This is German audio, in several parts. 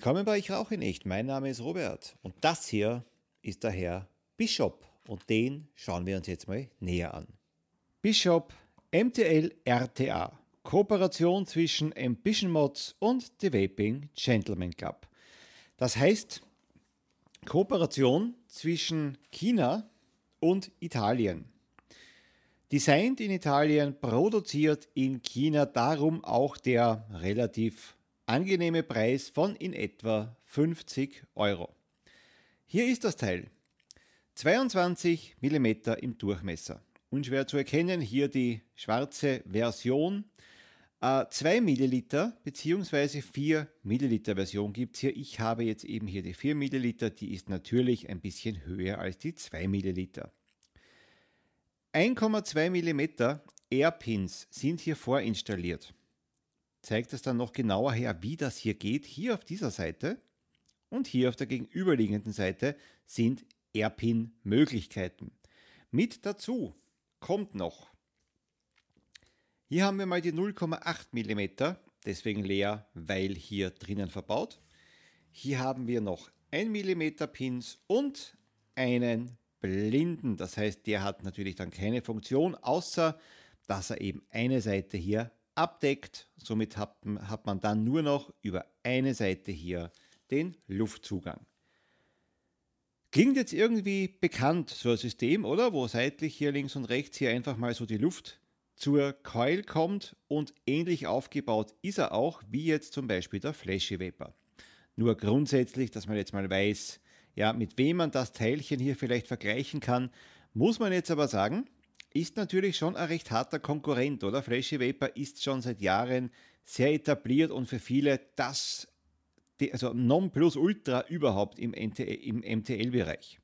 Willkommen bei Ich rauche nicht. Mein Name ist Robert und das hier ist der Herr Bishop und den schauen wir uns jetzt mal näher an. Bishop MTL RTA Kooperation zwischen Ambition Mods und The Vaping Gentleman Club. Das heißt Kooperation zwischen China und Italien. Designt in Italien, produziert in China, darum auch der relativ angenehme Preis von in etwa 50 Euro. Hier ist das Teil. 22 mm im Durchmesser. Unschwer zu erkennen, hier die schwarze Version. 2 ml bzw. 4 ml Version gibt es hier. Ich habe jetzt eben hier die 4 ml, die ist natürlich ein bisschen höher als die 2 ml. 1,2 mm Airpins sind hier vorinstalliert zeigt es dann noch genauer her, wie das hier geht. Hier auf dieser Seite und hier auf der gegenüberliegenden Seite sind Airpin-Möglichkeiten. Mit dazu kommt noch, hier haben wir mal die 0,8 mm, deswegen leer, weil hier drinnen verbaut. Hier haben wir noch 1 mm Pins und einen blinden. Das heißt, der hat natürlich dann keine Funktion, außer dass er eben eine Seite hier abdeckt. Somit hat, hat man dann nur noch über eine Seite hier den Luftzugang. Klingt jetzt irgendwie bekannt, so ein System, oder? Wo seitlich hier links und rechts hier einfach mal so die Luft zur Keul kommt und ähnlich aufgebaut ist er auch, wie jetzt zum Beispiel der Flashy Vapor. Nur grundsätzlich, dass man jetzt mal weiß, ja, mit wem man das Teilchen hier vielleicht vergleichen kann, muss man jetzt aber sagen, ist natürlich schon ein recht harter Konkurrent, oder? Flashy Vapor ist schon seit Jahren sehr etabliert und für viele das, also non plus ultra überhaupt im, im MTL-Bereich.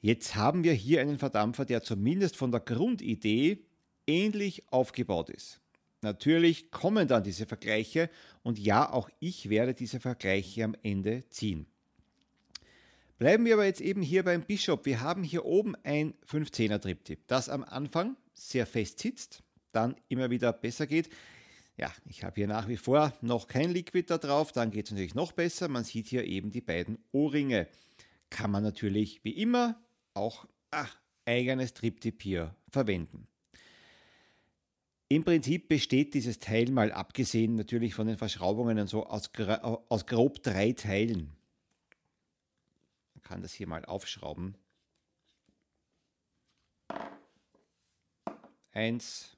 Jetzt haben wir hier einen Verdampfer, der zumindest von der Grundidee ähnlich aufgebaut ist. Natürlich kommen dann diese Vergleiche und ja, auch ich werde diese Vergleiche am Ende ziehen. Bleiben wir aber jetzt eben hier beim Bishop. Wir haben hier oben ein 15 er Triptip, das am Anfang sehr fest sitzt, dann immer wieder besser geht. Ja, ich habe hier nach wie vor noch kein Liquid da drauf, dann geht es natürlich noch besser. Man sieht hier eben die beiden O-Ringe. Kann man natürlich wie immer auch ach, eigenes Triptip hier verwenden. Im Prinzip besteht dieses Teil mal abgesehen natürlich von den Verschraubungen und so aus, aus grob drei Teilen kann das hier mal aufschrauben. Eins,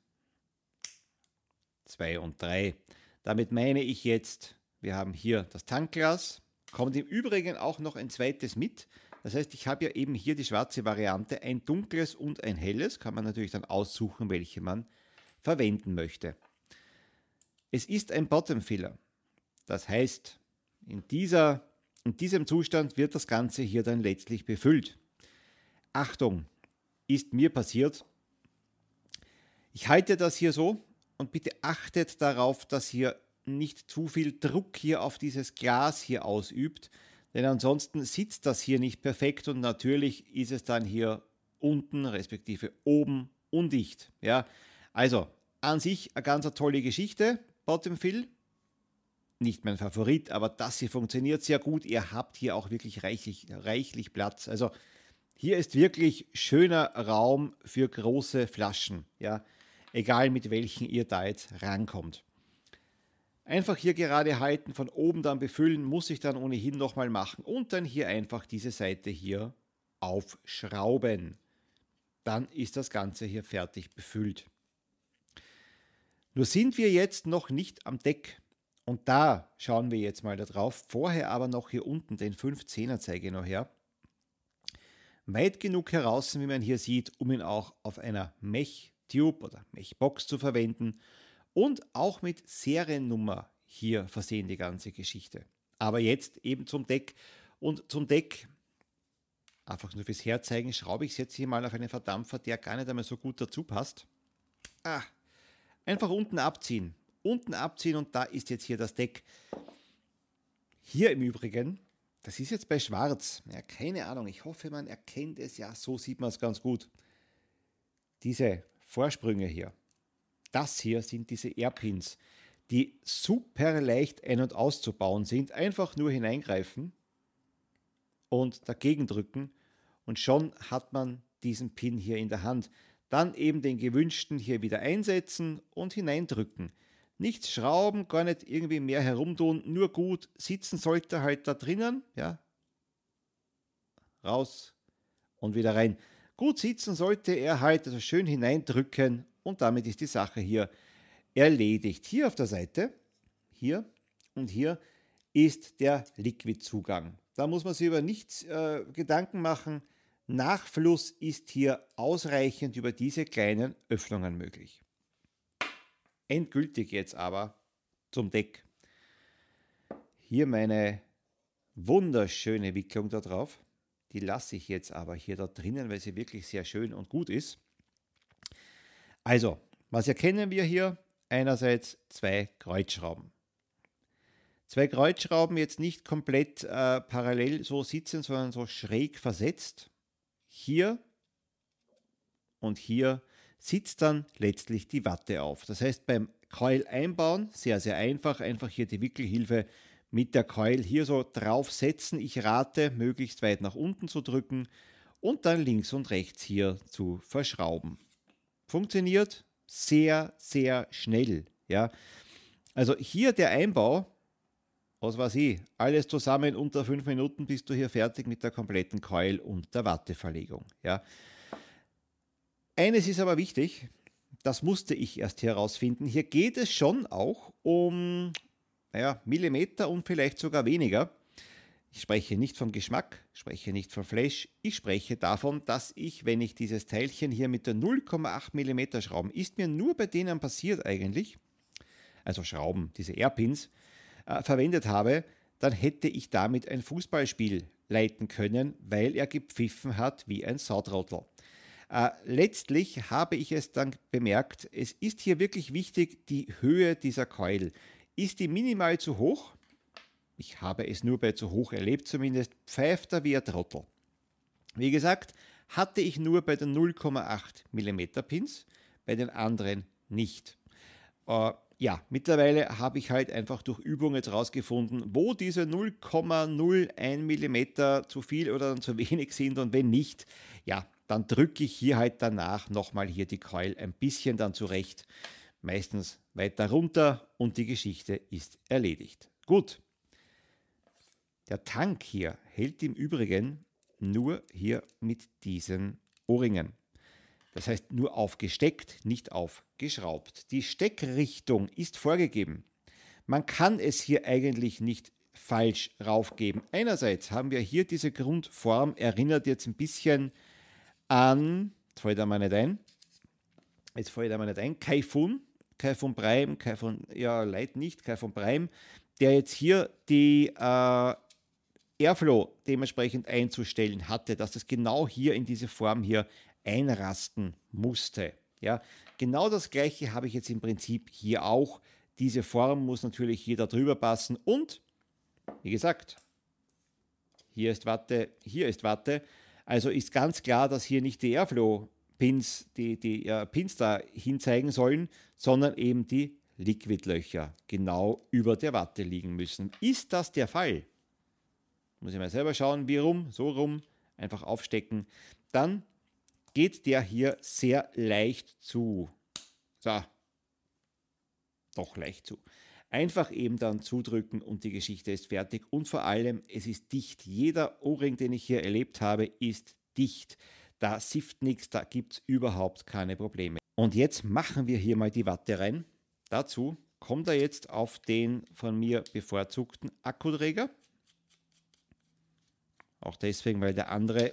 zwei und drei. Damit meine ich jetzt, wir haben hier das Tankglas, kommt im Übrigen auch noch ein zweites mit. Das heißt, ich habe ja eben hier die schwarze Variante, ein dunkles und ein helles, kann man natürlich dann aussuchen, welche man verwenden möchte. Es ist ein Bottom Filler. Das heißt, in dieser in diesem Zustand wird das Ganze hier dann letztlich befüllt. Achtung, ist mir passiert. Ich halte das hier so und bitte achtet darauf, dass hier nicht zu viel Druck hier auf dieses Glas hier ausübt, denn ansonsten sitzt das hier nicht perfekt und natürlich ist es dann hier unten respektive oben undicht. Ja, also an sich eine ganz tolle Geschichte, Bottom Fill, nicht mein Favorit, aber das hier funktioniert sehr gut. Ihr habt hier auch wirklich reichlich, reichlich Platz. Also hier ist wirklich schöner Raum für große Flaschen, ja, egal mit welchen ihr da jetzt rankommt. Einfach hier gerade halten, von oben dann befüllen, muss ich dann ohnehin nochmal machen und dann hier einfach diese Seite hier aufschrauben. Dann ist das Ganze hier fertig befüllt. Nur sind wir jetzt noch nicht am Deck. Und da schauen wir jetzt mal darauf. Vorher aber noch hier unten den 510er zeige ich noch her. Weit genug heraus, wie man hier sieht, um ihn auch auf einer Mech-Tube oder Mech-Box zu verwenden. Und auch mit Seriennummer hier versehen die ganze Geschichte. Aber jetzt eben zum Deck. Und zum Deck, einfach nur fürs Herzeigen, schraube ich es jetzt hier mal auf einen Verdampfer, der gar nicht einmal so gut dazu passt. Ah, einfach unten abziehen unten abziehen und da ist jetzt hier das Deck. Hier im Übrigen, das ist jetzt bei Schwarz. Ja, keine Ahnung, ich hoffe, man erkennt es. Ja, so sieht man es ganz gut. Diese Vorsprünge hier, das hier sind diese Airpins, die super leicht ein- und auszubauen sind. Einfach nur hineingreifen und dagegen drücken und schon hat man diesen Pin hier in der Hand. Dann eben den gewünschten hier wieder einsetzen und hineindrücken. Nichts schrauben, gar nicht irgendwie mehr herumtun, nur gut sitzen sollte halt da drinnen, ja. Raus und wieder rein. Gut sitzen sollte er halt, also schön hineindrücken und damit ist die Sache hier erledigt. Hier auf der Seite, hier und hier ist der Liquidzugang. Da muss man sich über nichts äh, Gedanken machen. Nachfluss ist hier ausreichend über diese kleinen Öffnungen möglich endgültig jetzt aber zum Deck. Hier meine wunderschöne Wicklung da drauf. Die lasse ich jetzt aber hier da drinnen, weil sie wirklich sehr schön und gut ist. Also, was erkennen wir hier? Einerseits zwei Kreuzschrauben. Zwei Kreuzschrauben jetzt nicht komplett äh, parallel so sitzen, sondern so schräg versetzt. Hier und hier sitzt dann letztlich die Watte auf. Das heißt, beim Keil einbauen, sehr, sehr einfach, einfach hier die Wickelhilfe mit der Keil hier so drauf setzen. Ich rate, möglichst weit nach unten zu drücken und dann links und rechts hier zu verschrauben. Funktioniert sehr, sehr schnell. Ja. Also hier der Einbau, was weiß ich, alles zusammen unter fünf Minuten bist du hier fertig mit der kompletten Keil und der Watteverlegung. Ja. Eines ist aber wichtig, das musste ich erst herausfinden. Hier geht es schon auch um naja, Millimeter und vielleicht sogar weniger. Ich spreche nicht vom Geschmack, spreche nicht vom Flash, ich spreche davon, dass ich, wenn ich dieses Teilchen hier mit der 0,8 mm Schrauben, ist mir nur bei denen passiert eigentlich, also Schrauben, diese Airpins, äh, verwendet habe, dann hätte ich damit ein Fußballspiel leiten können, weil er gepfiffen hat wie ein Sautrautl. Äh, letztlich habe ich es dann bemerkt, es ist hier wirklich wichtig, die Höhe dieser Keul. Ist die minimal zu hoch? Ich habe es nur bei zu hoch erlebt zumindest, pfeift er wie ein Trottel. Wie gesagt, hatte ich nur bei den 0,8 mm Pins, bei den anderen nicht. Äh, ja, mittlerweile habe ich halt einfach durch Übungen herausgefunden, wo diese 0,01 mm zu viel oder zu wenig sind und wenn nicht, ja, dann drücke ich hier halt danach nochmal hier die Keul ein bisschen dann zurecht, meistens weiter runter und die Geschichte ist erledigt. Gut. Der Tank hier hält im Übrigen nur hier mit diesen Ohrringen. Das heißt nur aufgesteckt, nicht aufgeschraubt. Die Steckrichtung ist vorgegeben. Man kann es hier eigentlich nicht falsch raufgeben. Einerseits haben wir hier diese Grundform, erinnert jetzt ein bisschen an an, jetzt fällt er mir nicht ein, jetzt fällt er mir nicht ein, Kaifun, Kaifun Prime, Kaifun, ja, leid nicht, Kaifun Prime, der jetzt hier die äh, Airflow dementsprechend einzustellen hatte, dass das genau hier in diese Form hier einrasten musste. Ja, genau das gleiche habe ich jetzt im Prinzip hier auch. Diese Form muss natürlich hier darüber passen und, wie gesagt, hier ist Watte, hier ist Watte. Also ist ganz klar, dass hier nicht die Airflow-Pins, die, die äh, Pins da hinzeigen sollen, sondern eben die Liquidlöcher genau über der Watte liegen müssen. Ist das der Fall? Muss ich mal selber schauen, wie rum, so rum, einfach aufstecken. Dann geht der hier sehr leicht zu. So, doch leicht zu. Einfach eben dann zudrücken und die Geschichte ist fertig. Und vor allem, es ist dicht. Jeder Ohrring, den ich hier erlebt habe, ist dicht. Da sift nichts, da gibt es überhaupt keine Probleme. Und jetzt machen wir hier mal die Watte rein. Dazu kommt er jetzt auf den von mir bevorzugten Akkuträger. Auch deswegen, weil der andere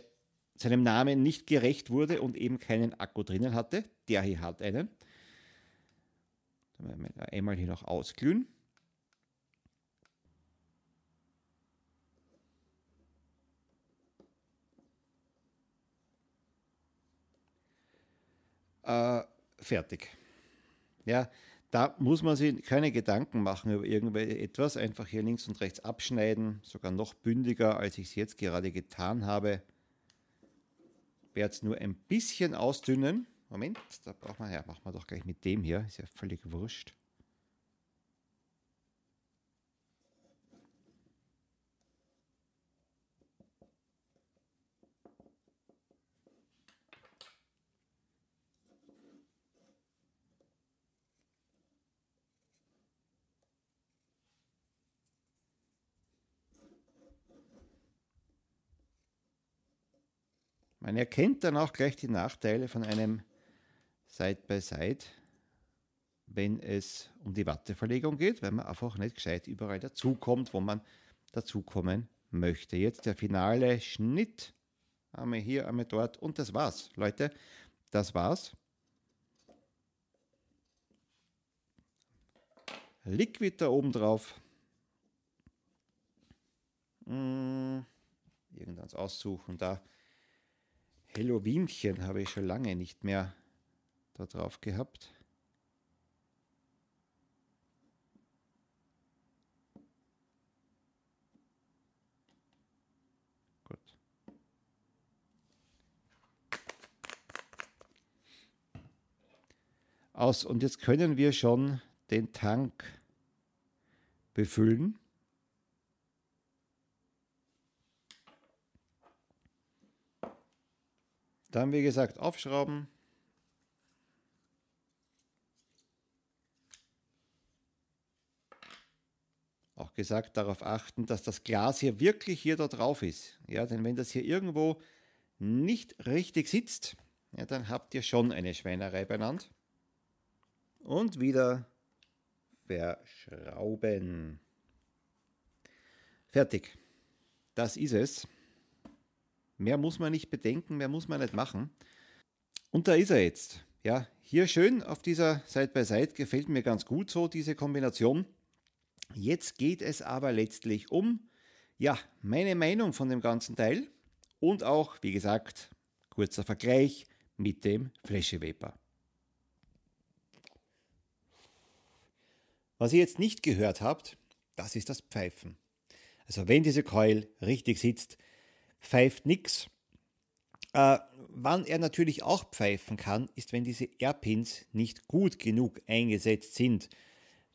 seinem Namen nicht gerecht wurde und eben keinen Akku drinnen hatte. Der hier hat einen. Dann werden wir einmal hier noch ausglühen. Äh, fertig. Ja, da muss man sich keine Gedanken machen über irgendetwas. Einfach hier links und rechts abschneiden, sogar noch bündiger, als ich es jetzt gerade getan habe. Ich werde es nur ein bisschen ausdünnen. Moment, da brauchen wir, ja, machen wir doch gleich mit dem hier. Ist ja völlig wurscht. Man erkennt dann auch gleich die Nachteile von einem Side by Side, wenn es um die Watteverlegung geht, weil man einfach nicht gescheit überall dazukommt, wo man dazukommen möchte. Jetzt der finale Schnitt. Einmal hier, einmal dort und das war's, Leute. Das war's. Liquid da oben drauf. Hm, irgendwas aussuchen da. Halloweenchen habe ich schon lange nicht mehr da drauf gehabt. Gut. Aus und jetzt können wir schon den Tank befüllen. Dann, wie gesagt, aufschrauben. auch gesagt, darauf achten, dass das Glas hier wirklich hier da drauf ist. Ja, denn wenn das hier irgendwo nicht richtig sitzt, ja, dann habt ihr schon eine Schweinerei benannt. Und wieder verschrauben. Fertig. Das ist es. Mehr muss man nicht bedenken, mehr muss man nicht machen. Und da ist er jetzt. Ja, hier schön auf dieser Side-by-Side -Side. gefällt mir ganz gut so diese Kombination. Jetzt geht es aber letztlich um, ja, meine Meinung von dem ganzen Teil und auch, wie gesagt, kurzer Vergleich mit dem Flashy Vapor. Was ihr jetzt nicht gehört habt, das ist das Pfeifen. Also wenn diese Keul richtig sitzt, pfeift nichts. Äh, wann er natürlich auch pfeifen kann, ist, wenn diese Airpins nicht gut genug eingesetzt sind.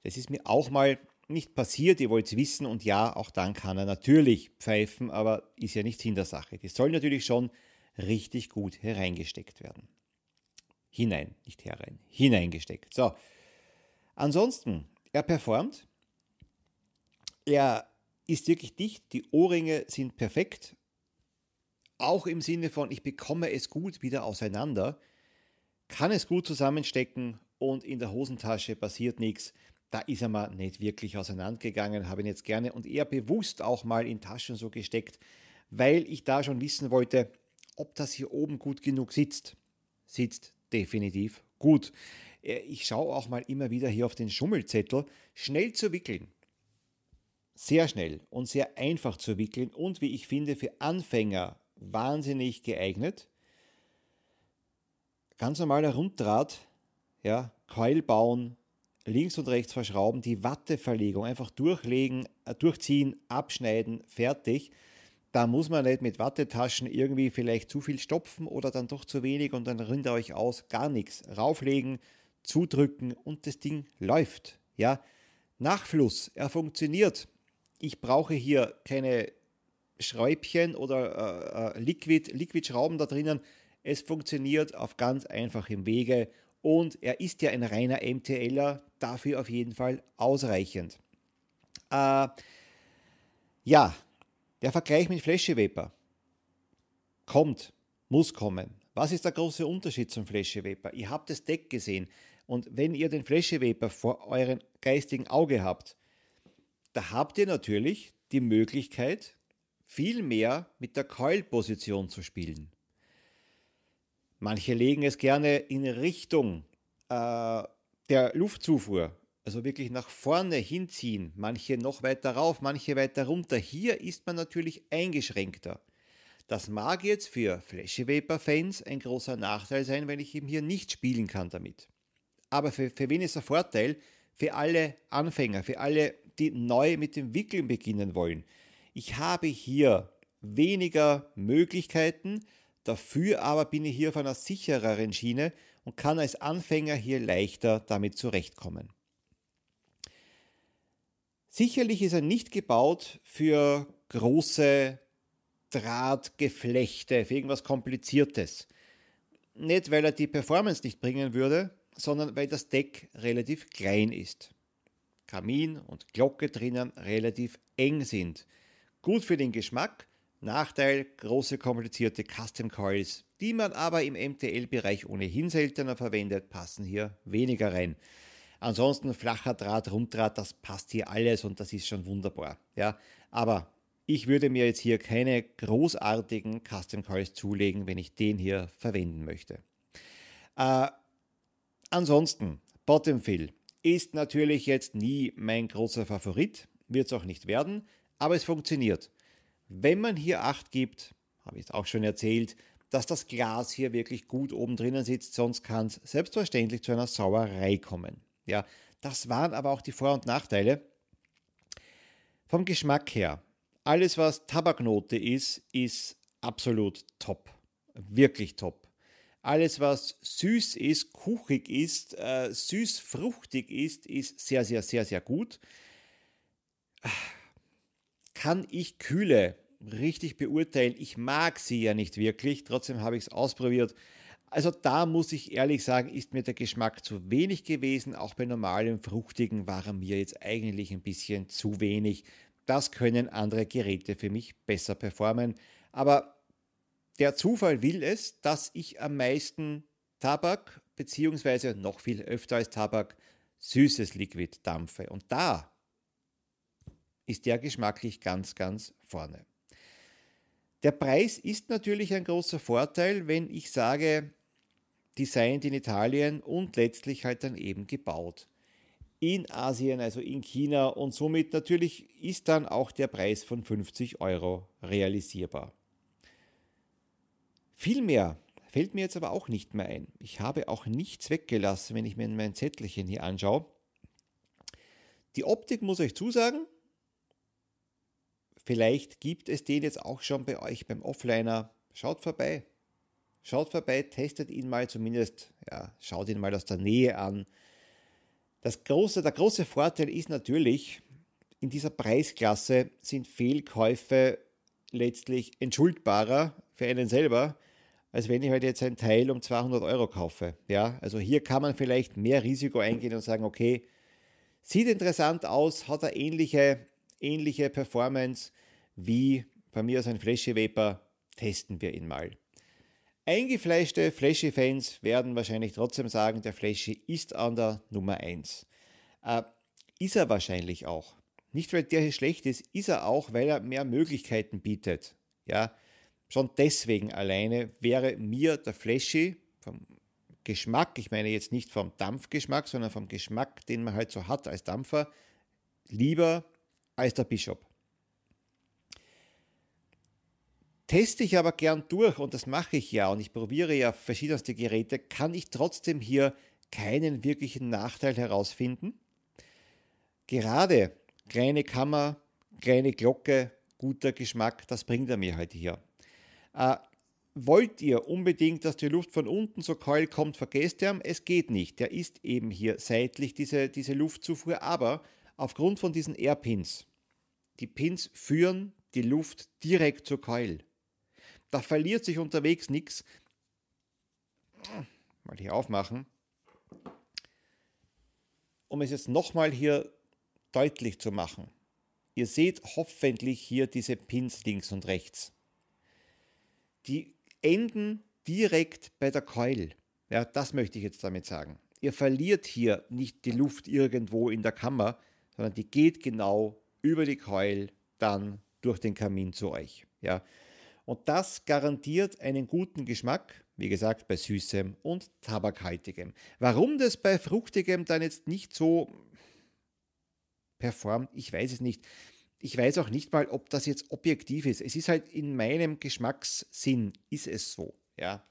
Das ist mir auch mal nicht passiert, ihr wollt es wissen und ja, auch dann kann er natürlich pfeifen, aber ist ja nicht Hintersache. Die soll natürlich schon richtig gut hereingesteckt werden. Hinein, nicht herein, hineingesteckt. So. Ansonsten, er performt, er ist wirklich dicht, die Ohrringe sind perfekt, auch im Sinne von, ich bekomme es gut wieder auseinander, kann es gut zusammenstecken und in der Hosentasche passiert nichts da ist er mal nicht wirklich auseinandergegangen, habe ihn jetzt gerne und eher bewusst auch mal in Taschen so gesteckt, weil ich da schon wissen wollte, ob das hier oben gut genug sitzt. Sitzt definitiv gut. Äh, ich schaue auch mal immer wieder hier auf den Schummelzettel, schnell zu wickeln. Sehr schnell und sehr einfach zu wickeln und wie ich finde für Anfänger wahnsinnig geeignet. Ganz normaler Runddraht, ja, Keil bauen, links und rechts verschrauben, die Watteverlegung einfach durchlegen, äh, durchziehen, abschneiden, fertig. Da muss man nicht mit Wattetaschen irgendwie vielleicht zu viel stopfen oder dann doch zu wenig und dann rinnt euch aus, gar nichts. Rauflegen, zudrücken und das Ding läuft. Ja, Nachfluss, er funktioniert. Ich brauche hier keine Schräubchen oder äh, äh Liquid, Liquid-Schrauben da drinnen. Es funktioniert auf ganz einfachem Wege und er ist ja ein reiner MTLer, dafür auf jeden Fall ausreichend. Äh, ja, der Vergleich mit Flasche-Vapor kommt, muss kommen. Was ist der große Unterschied zum Flasche-Vapor? Ihr habt das Deck gesehen und wenn ihr den Flasche-Vapor vor eurem geistigen Auge habt, da habt ihr natürlich die Möglichkeit, viel mehr mit der Keulposition zu spielen. Manche legen es gerne in Richtung äh, der Luftzufuhr, also wirklich nach vorne hinziehen, manche noch weiter rauf, manche weiter runter. Hier ist man natürlich eingeschränkter. Das mag jetzt für Flashy Vapor Fans ein großer Nachteil sein, wenn ich eben hier nicht spielen kann damit. Aber für, für wen ist der Vorteil? Für alle Anfänger, für alle, die neu mit dem Wickeln beginnen wollen. Ich habe hier weniger Möglichkeiten, Dafür aber bin ich hier auf einer sichereren Schiene und kann als Anfänger hier leichter damit zurechtkommen. Sicherlich ist er nicht gebaut für große Drahtgeflechte, für irgendwas Kompliziertes. Nicht, weil er die Performance nicht bringen würde, sondern weil das Deck relativ klein ist. Kamin und Glocke drinnen relativ eng sind. Gut für den Geschmack, Nachteil, große komplizierte Custom Coils, die man aber im MTL-Bereich ohnehin seltener verwendet, passen hier weniger rein. Ansonsten flacher Draht, Runddraht, das passt hier alles und das ist schon wunderbar. Ja, aber ich würde mir jetzt hier keine großartigen Custom Coils zulegen, wenn ich den hier verwenden möchte. Äh, ansonsten, Bottom Fill ist natürlich jetzt nie mein großer Favorit, wird es auch nicht werden, aber es funktioniert. Wenn man hier Acht gibt, habe ich es auch schon erzählt, dass das Glas hier wirklich gut oben drinnen sitzt, sonst kann es selbstverständlich zu einer Sauerei kommen. Ja, das waren aber auch die Vor- und Nachteile. Vom Geschmack her, alles was Tabaknote ist, ist absolut top. Wirklich top. Alles was süß ist, kuchig ist, äh, süß-fruchtig ist, ist sehr, sehr, sehr, sehr gut. Ah, kann ich Kühle richtig beurteilen. Ich mag sie ja nicht wirklich, trotzdem habe ich es ausprobiert. Also da muss ich ehrlich sagen, ist mir der Geschmack zu wenig gewesen. Auch bei normalem Fruchtigen war er mir jetzt eigentlich ein bisschen zu wenig. Das können andere Geräte für mich besser performen. Aber der Zufall will es, dass ich am meisten Tabak, beziehungsweise noch viel öfter als Tabak, süßes Liquid dampfe. Und da ist der geschmacklich ganz, ganz vorne. Der Preis ist natürlich ein großer Vorteil, wenn ich sage, designed in Italien und letztlich halt dann eben gebaut. In Asien, also in China und somit natürlich ist dann auch der Preis von 50 Euro realisierbar. Viel mehr fällt mir jetzt aber auch nicht mehr ein. Ich habe auch nichts weggelassen, wenn ich mir mein Zettelchen hier anschaue. Die Optik muss euch zusagen, Vielleicht gibt es den jetzt auch schon bei euch beim Offliner. Schaut vorbei. Schaut vorbei, testet ihn mal zumindest, ja, schaut ihn mal aus der Nähe an. Das große, der große Vorteil ist natürlich, in dieser Preisklasse sind Fehlkäufe letztlich entschuldbarer für einen selber, als wenn ich heute halt jetzt ein Teil um 200 Euro kaufe. Ja, also hier kann man vielleicht mehr Risiko eingehen und sagen, okay, sieht interessant aus, hat er ähnliche ähnliche Performance wie bei mir aus ein Flashy Vapor, testen wir ihn mal. Eingefleischte Flashy-Fans werden wahrscheinlich trotzdem sagen, der Flashy ist an der Nummer 1. Äh, ist er wahrscheinlich auch. Nicht weil der hier schlecht ist, ist er auch, weil er mehr Möglichkeiten bietet. Ja, schon deswegen alleine wäre mir der Flashy vom Geschmack, ich meine jetzt nicht vom Dampfgeschmack, sondern vom Geschmack, den man halt so hat als Dampfer, lieber als der Bischof. Teste ich aber gern durch und das mache ich ja und ich probiere ja verschiedenste Geräte, kann ich trotzdem hier keinen wirklichen Nachteil herausfinden. Gerade kleine Kammer, kleine Glocke, guter Geschmack, das bringt er mir heute halt hier. Äh, wollt ihr unbedingt, dass die Luft von unten zur Keul kommt, vergesst ihr, es geht nicht. Der ist eben hier seitlich diese, diese Luftzufuhr, aber aufgrund von diesen Airpins, die Pins führen die Luft direkt zur Keul. Da verliert sich unterwegs nichts. Mal hier aufmachen. Um es jetzt nochmal hier deutlich zu machen. Ihr seht hoffentlich hier diese Pins links und rechts. Die enden direkt bei der Keul. Ja, das möchte ich jetzt damit sagen. Ihr verliert hier nicht die Luft irgendwo in der Kammer, sondern die geht genau über die Keul dann durch den Kamin zu euch. Ja. Und das garantiert einen guten Geschmack, wie gesagt, bei süßem und tabakhaltigem. Warum das bei fruchtigem dann jetzt nicht so performt, ich weiß es nicht. Ich weiß auch nicht mal, ob das jetzt objektiv ist. Es ist halt in meinem Geschmackssinn, ist es so. Ja,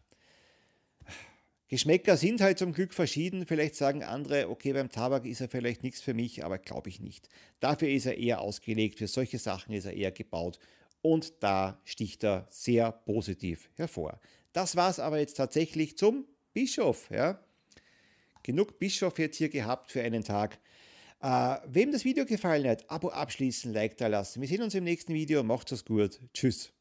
Geschmäcker sind halt zum Glück verschieden. Vielleicht sagen andere, okay, beim Tabak ist er vielleicht nichts für mich, aber glaube ich nicht. Dafür ist er eher ausgelegt, für solche Sachen ist er eher gebaut und da sticht er sehr positiv hervor. Das war es aber jetzt tatsächlich zum Bischof. Ja? Genug Bischof jetzt hier gehabt für einen Tag. Äh, wem das Video gefallen hat, Abo abschließen, Like da lassen. Wir sehen uns im nächsten Video. Macht es gut. Tschüss.